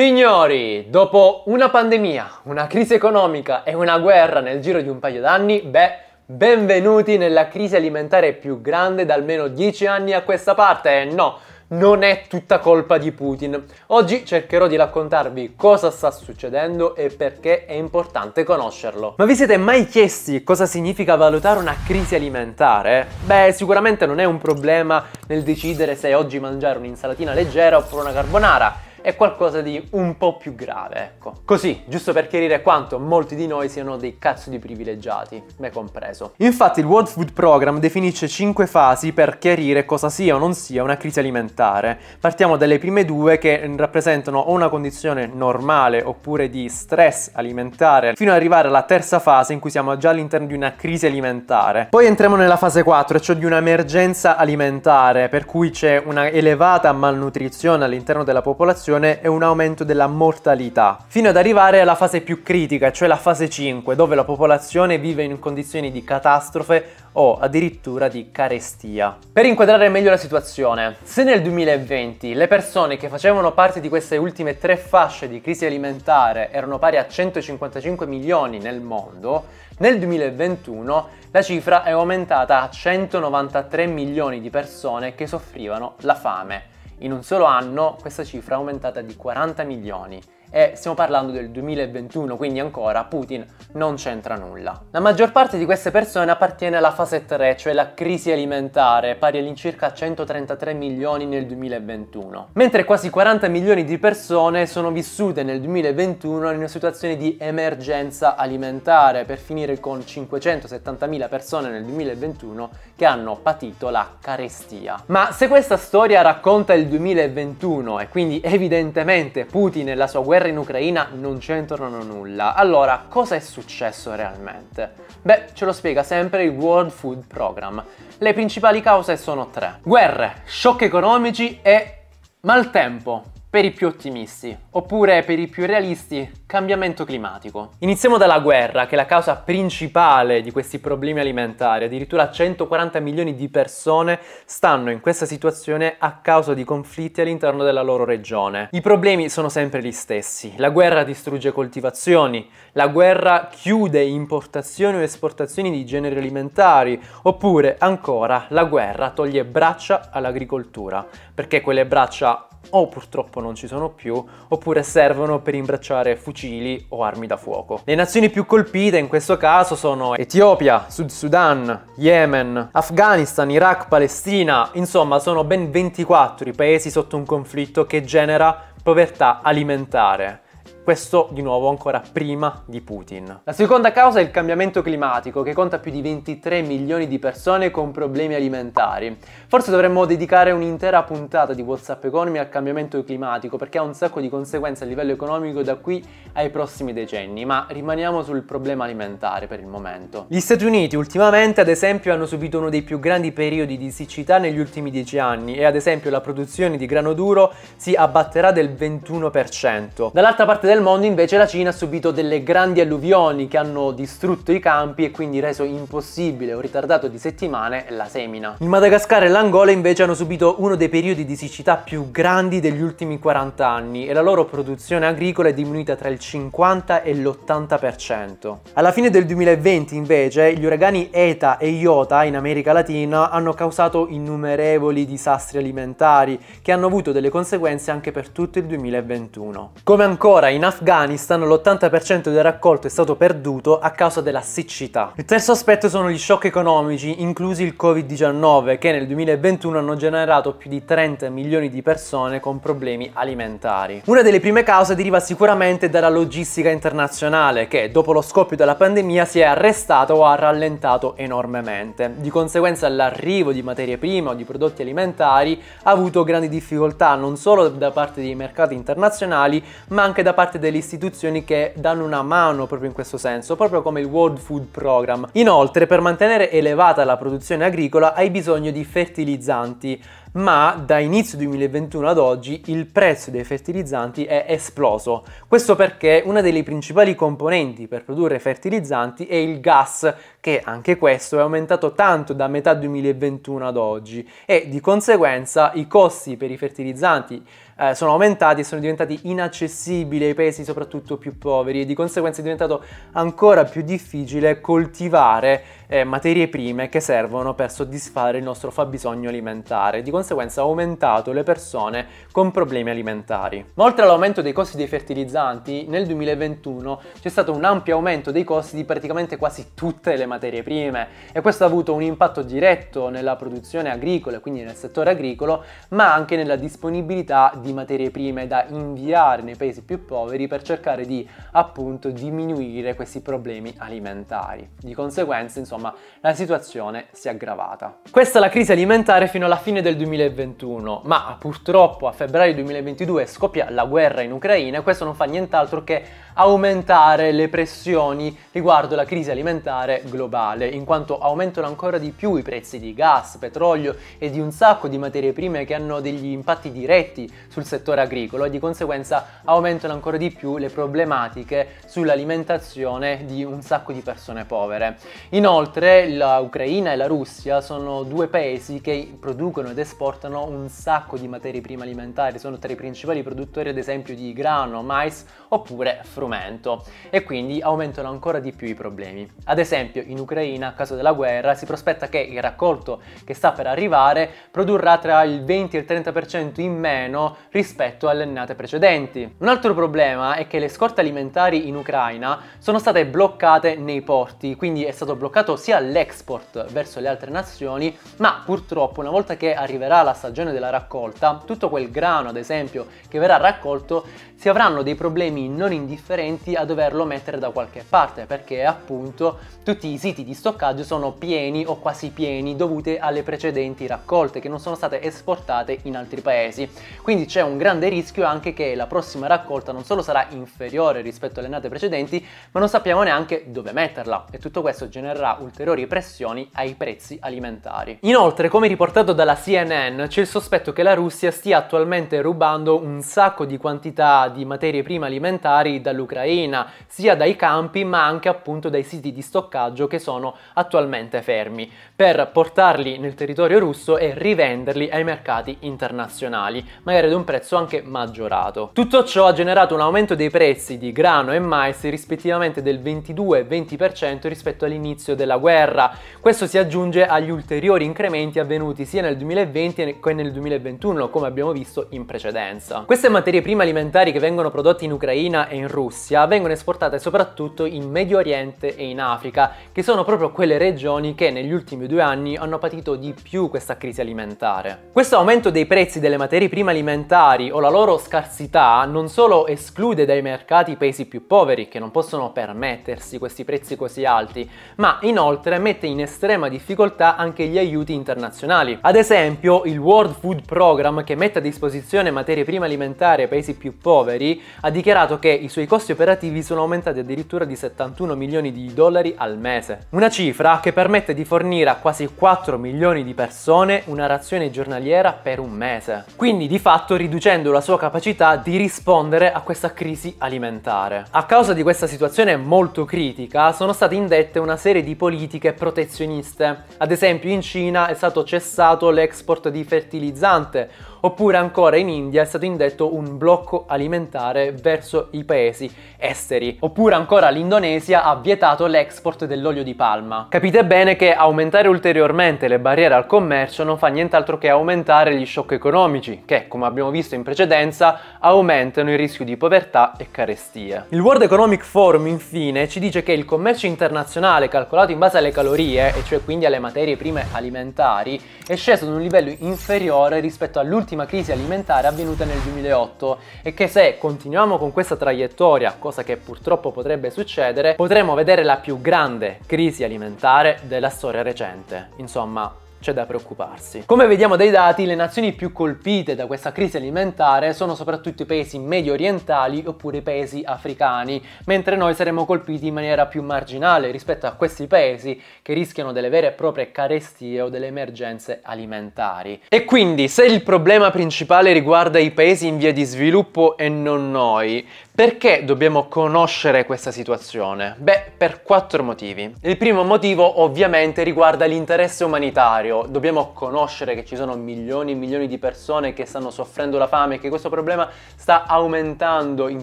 Signori, dopo una pandemia, una crisi economica e una guerra nel giro di un paio d'anni, beh, benvenuti nella crisi alimentare più grande da almeno 10 anni a questa parte. E eh, No, non è tutta colpa di Putin. Oggi cercherò di raccontarvi cosa sta succedendo e perché è importante conoscerlo. Ma vi siete mai chiesti cosa significa valutare una crisi alimentare? Beh, sicuramente non è un problema nel decidere se oggi mangiare un'insalatina leggera oppure una carbonara è qualcosa di un po' più grave, ecco. Così, giusto per chiarire quanto molti di noi siano dei cazzo di privilegiati, me compreso. Infatti il World Food Program definisce 5 fasi per chiarire cosa sia o non sia una crisi alimentare. Partiamo dalle prime due che mm, rappresentano o una condizione normale oppure di stress alimentare, fino ad arrivare alla terza fase in cui siamo già all'interno di una crisi alimentare. Poi entriamo nella fase 4, cioè di un'emergenza alimentare, per cui c'è una elevata malnutrizione all'interno della popolazione dell'inflazione e un aumento della mortalità, fino ad arrivare alla fase più critica, cioè la fase 5, dove la popolazione vive in condizioni di catastrofe o addirittura di carestia. Per inquadrare meglio la situazione, se nel 2020 le persone che facevano parte di queste ultime tre fasce di crisi alimentare erano pari a 155 milioni nel mondo, nel 2021 la cifra è aumentata a 193 milioni di persone che soffrivano la fame. In un solo anno questa cifra è aumentata di 40 milioni e stiamo parlando del 2021, quindi ancora Putin non c'entra nulla. La maggior parte di queste persone appartiene alla fase 3, cioè la crisi alimentare, pari all'incirca 133 milioni nel 2021, mentre quasi 40 milioni di persone sono vissute nel 2021 in una situazione di emergenza alimentare, per finire con 570 mila persone nel 2021 che hanno patito la carestia. Ma se questa storia racconta il 2021 e quindi evidentemente Putin e la sua guerra guerra in Ucraina non c'entrano nulla. Allora, cosa è successo realmente? Beh, ce lo spiega sempre il World Food Program. Le principali cause sono tre. Guerre, shock economici e maltempo per i più ottimisti, oppure per i più realisti, cambiamento climatico. Iniziamo dalla guerra, che è la causa principale di questi problemi alimentari. Addirittura 140 milioni di persone stanno in questa situazione a causa di conflitti all'interno della loro regione. I problemi sono sempre gli stessi. La guerra distrugge coltivazioni, la guerra chiude importazioni o esportazioni di generi alimentari, oppure ancora la guerra toglie braccia all'agricoltura, perché quelle braccia o purtroppo non ci sono più, oppure servono per imbracciare fucili o armi da fuoco. Le nazioni più colpite in questo caso sono Etiopia, Sud Sudan, Yemen, Afghanistan, Iraq, Palestina, insomma sono ben 24 i paesi sotto un conflitto che genera povertà alimentare questo di nuovo ancora prima di Putin. La seconda causa è il cambiamento climatico che conta più di 23 milioni di persone con problemi alimentari. Forse dovremmo dedicare un'intera puntata di WhatsApp Economy al cambiamento climatico perché ha un sacco di conseguenze a livello economico da qui ai prossimi decenni, ma rimaniamo sul problema alimentare per il momento. Gli Stati Uniti ultimamente ad esempio hanno subito uno dei più grandi periodi di siccità negli ultimi dieci anni e ad esempio la produzione di grano duro si abbatterà del 21%. Dall'altra parte del nel mondo invece la Cina ha subito delle grandi alluvioni che hanno distrutto i campi e quindi reso impossibile o ritardato di settimane la semina. Il Madagascar e l'Angola invece hanno subito uno dei periodi di siccità più grandi degli ultimi 40 anni e la loro produzione agricola è diminuita tra il 50 e l'80%. Alla fine del 2020 invece gli uragani ETA e IOTA in America Latina hanno causato innumerevoli disastri alimentari che hanno avuto delle conseguenze anche per tutto il 2021. Come ancora in in Afghanistan l'80% del raccolto è stato perduto a causa della siccità. Il terzo aspetto sono gli shock economici, inclusi il Covid-19, che nel 2021 hanno generato più di 30 milioni di persone con problemi alimentari. Una delle prime cause deriva sicuramente dalla logistica internazionale, che dopo lo scoppio della pandemia si è arrestata o ha rallentato enormemente. Di conseguenza l'arrivo di materie prime o di prodotti alimentari ha avuto grandi difficoltà non solo da parte dei mercati internazionali, ma anche da parte parte delle istituzioni che danno una mano proprio in questo senso, proprio come il World Food Program. Inoltre, per mantenere elevata la produzione agricola hai bisogno di fertilizzanti ma da inizio 2021 ad oggi il prezzo dei fertilizzanti è esploso. Questo perché una delle principali componenti per produrre fertilizzanti è il gas, che anche questo è aumentato tanto da metà 2021 ad oggi e di conseguenza i costi per i fertilizzanti eh, sono aumentati e sono diventati inaccessibili ai paesi soprattutto più poveri e di conseguenza è diventato ancora più difficile coltivare eh, materie prime che servono per soddisfare il nostro fabbisogno alimentare, di conseguenza ha aumentato le persone con problemi alimentari. Ma oltre all'aumento dei costi dei fertilizzanti, nel 2021 c'è stato un ampio aumento dei costi di praticamente quasi tutte le materie prime e questo ha avuto un impatto diretto nella produzione agricola, quindi nel settore agricolo, ma anche nella disponibilità di materie prime da inviare nei paesi più poveri per cercare di appunto diminuire questi problemi alimentari. Di conseguenza, insomma, insomma la situazione si è aggravata. Questa è la crisi alimentare fino alla fine del 2021, ma purtroppo a febbraio 2022 scoppia la guerra in Ucraina e questo non fa nient'altro che aumentare le pressioni riguardo la crisi alimentare globale, in quanto aumentano ancora di più i prezzi di gas, petrolio e di un sacco di materie prime che hanno degli impatti diretti sul settore agricolo e di conseguenza aumentano ancora di più le problematiche sull'alimentazione di un sacco di persone povere. Inoltre Inoltre l'Ucraina e la Russia sono due paesi che producono ed esportano un sacco di materie prime alimentari, sono tra i principali produttori ad esempio di grano, mais oppure frumento e quindi aumentano ancora di più i problemi. Ad esempio in Ucraina a causa della guerra si prospetta che il raccolto che sta per arrivare produrrà tra il 20 e il 30% in meno rispetto alle annate precedenti. Un altro problema è che le scorte alimentari in Ucraina sono state bloccate nei porti, quindi è stato bloccato sia l'export verso le altre nazioni, ma purtroppo una volta che arriverà la stagione della raccolta, tutto quel grano ad esempio che verrà raccolto si avranno dei problemi non indifferenti a doverlo mettere da qualche parte perché appunto tutti i siti di stoccaggio sono pieni o quasi pieni dovute alle precedenti raccolte che non sono state esportate in altri paesi. Quindi c'è un grande rischio anche che la prossima raccolta non solo sarà inferiore rispetto alle annate precedenti, ma non sappiamo neanche dove metterla e tutto questo genererà un ulteriori pressioni ai prezzi alimentari. Inoltre, come riportato dalla CNN, c'è il sospetto che la Russia stia attualmente rubando un sacco di quantità di materie prime alimentari dall'Ucraina, sia dai campi ma anche appunto dai siti di stoccaggio che sono attualmente fermi, per portarli nel territorio russo e rivenderli ai mercati internazionali, magari ad un prezzo anche maggiorato. Tutto ciò ha generato un aumento dei prezzi di grano e mais rispettivamente del 22 20% rispetto all'inizio della guerra. Questo si aggiunge agli ulteriori incrementi avvenuti sia nel 2020 che nel 2021, come abbiamo visto in precedenza. Queste materie prime alimentari che vengono prodotte in Ucraina e in Russia vengono esportate soprattutto in Medio Oriente e in Africa, che sono proprio quelle regioni che negli ultimi due anni hanno patito di più questa crisi alimentare. Questo aumento dei prezzi delle materie prime alimentari o la loro scarsità non solo esclude dai mercati i paesi più poveri, che non possono permettersi questi prezzi così alti, ma inoltre inoltre mette in estrema difficoltà anche gli aiuti internazionali. Ad esempio il World Food Program che mette a disposizione materie prime alimentari ai paesi più poveri ha dichiarato che i suoi costi operativi sono aumentati addirittura di 71 milioni di dollari al mese. Una cifra che permette di fornire a quasi 4 milioni di persone una razione giornaliera per un mese. Quindi di fatto riducendo la sua capacità di rispondere a questa crisi alimentare. A causa di questa situazione molto critica sono state indette una serie di politiche politiche protezioniste. Ad esempio in Cina è stato cessato l'export di fertilizzante, oppure ancora in India è stato indetto un blocco alimentare verso i paesi esteri, oppure ancora l'Indonesia ha vietato l'export dell'olio di palma. Capite bene che aumentare ulteriormente le barriere al commercio non fa nient'altro che aumentare gli shock economici, che come abbiamo visto in precedenza aumentano il rischio di povertà e carestie. Il World Economic Forum infine ci dice che il commercio internazionale calcolato in base alle calorie, e cioè quindi alle materie prime alimentari, è sceso ad un livello inferiore rispetto all'ultimo l'ultima crisi alimentare avvenuta nel 2008 e che se continuiamo con questa traiettoria, cosa che purtroppo potrebbe succedere, potremo vedere la più grande crisi alimentare della storia recente. Insomma, c'è da preoccuparsi. Come vediamo dai dati, le nazioni più colpite da questa crisi alimentare sono soprattutto i paesi medio orientali oppure i paesi africani, mentre noi saremo colpiti in maniera più marginale rispetto a questi paesi che rischiano delle vere e proprie carestie o delle emergenze alimentari. E quindi, se il problema principale riguarda i paesi in via di sviluppo e non noi, perché dobbiamo conoscere questa situazione? Beh, per quattro motivi. Il primo motivo ovviamente riguarda l'interesse umanitario. Dobbiamo conoscere che ci sono milioni e milioni di persone che stanno soffrendo la fame e che questo problema sta aumentando in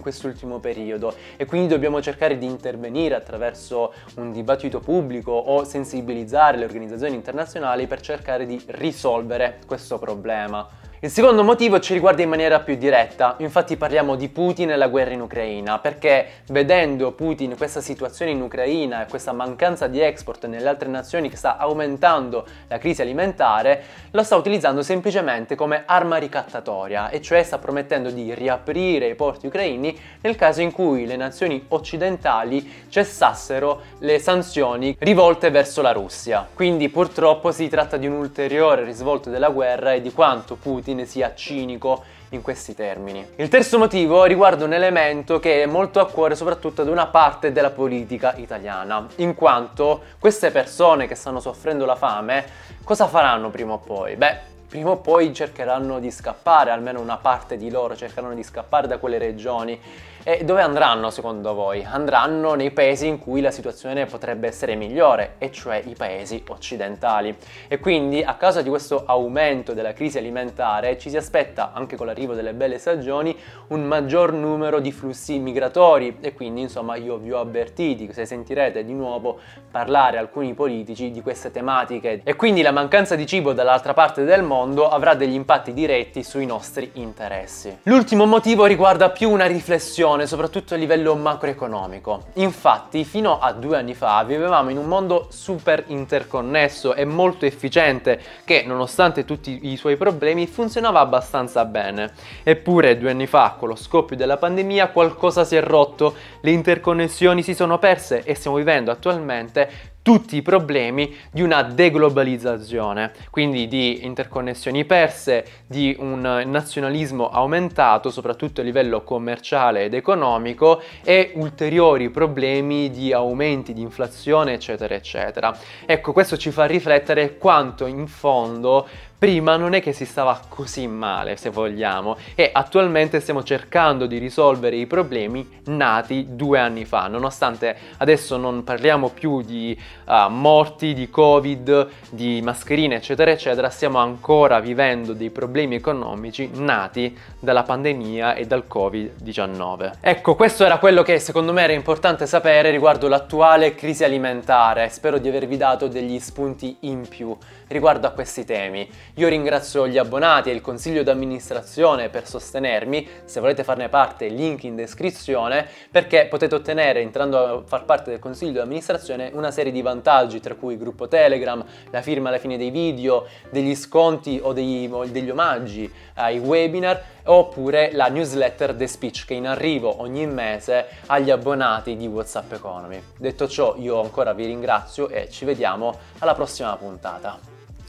quest'ultimo periodo e quindi dobbiamo cercare di intervenire attraverso un dibattito pubblico o sensibilizzare le organizzazioni internazionali per cercare di risolvere questo problema. Il secondo motivo ci riguarda in maniera più diretta, infatti parliamo di Putin e la guerra in Ucraina, perché vedendo Putin questa situazione in Ucraina e questa mancanza di export nelle altre nazioni che sta aumentando la crisi alimentare, lo sta utilizzando semplicemente come arma ricattatoria, e cioè sta promettendo di riaprire i porti ucraini nel caso in cui le nazioni occidentali cessassero le sanzioni rivolte verso la Russia. Quindi purtroppo si tratta di un ulteriore risvolto della guerra e di quanto Putin fine sia cinico in questi termini. Il terzo motivo riguarda un elemento che è molto a cuore soprattutto ad una parte della politica italiana, in quanto queste persone che stanno soffrendo la fame cosa faranno prima o poi? Beh, prima o poi cercheranno di scappare, almeno una parte di loro cercheranno di scappare da quelle regioni. E dove andranno secondo voi? Andranno nei paesi in cui la situazione potrebbe essere migliore, e cioè i paesi occidentali. E quindi a causa di questo aumento della crisi alimentare ci si aspetta, anche con l'arrivo delle belle stagioni, un maggior numero di flussi migratori e quindi insomma io vi ho avvertiti, se sentirete di nuovo parlare alcuni politici di queste tematiche. E quindi la mancanza di cibo dall'altra parte del mondo fondo avrà degli impatti diretti sui nostri interessi. L'ultimo motivo riguarda più una riflessione, soprattutto a livello macroeconomico. Infatti, fino a due anni fa vivevamo in un mondo super interconnesso e molto efficiente che, nonostante tutti i suoi problemi, funzionava abbastanza bene. Eppure, due anni fa, con lo scoppio della pandemia, qualcosa si è rotto, le interconnessioni si sono perse e stiamo vivendo attualmente tutti i problemi di una deglobalizzazione, quindi di interconnessioni perse, di un nazionalismo aumentato, soprattutto a livello commerciale ed economico, e ulteriori problemi di aumenti di inflazione, eccetera, eccetera. Ecco, questo ci fa riflettere quanto in fondo prima non è che si stava così male, se vogliamo, e attualmente stiamo cercando di risolvere i problemi nati due anni fa, nonostante adesso non parliamo più di uh, morti, di covid, di mascherine, eccetera, eccetera, stiamo ancora vivendo dei problemi economici nati dalla pandemia e dal covid-19. Ecco, questo era quello che secondo me era importante sapere riguardo l'attuale crisi alimentare, spero di avervi dato degli spunti in più riguardo a questi temi. Io ringrazio gli abbonati e il consiglio d'amministrazione per sostenermi, se volete farne parte link in descrizione, perché potete ottenere entrando a far parte del consiglio d'amministrazione una serie di vantaggi, tra cui il gruppo Telegram, la firma alla fine dei video, degli sconti o degli, o degli omaggi ai webinar, oppure la newsletter The Speech che è in arrivo ogni mese agli abbonati di WhatsApp Economy. Detto ciò, io ancora vi ringrazio e ci vediamo alla prossima puntata.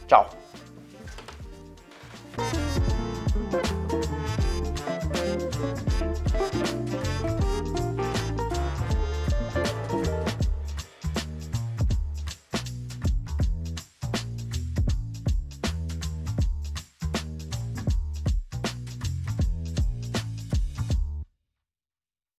Ciao!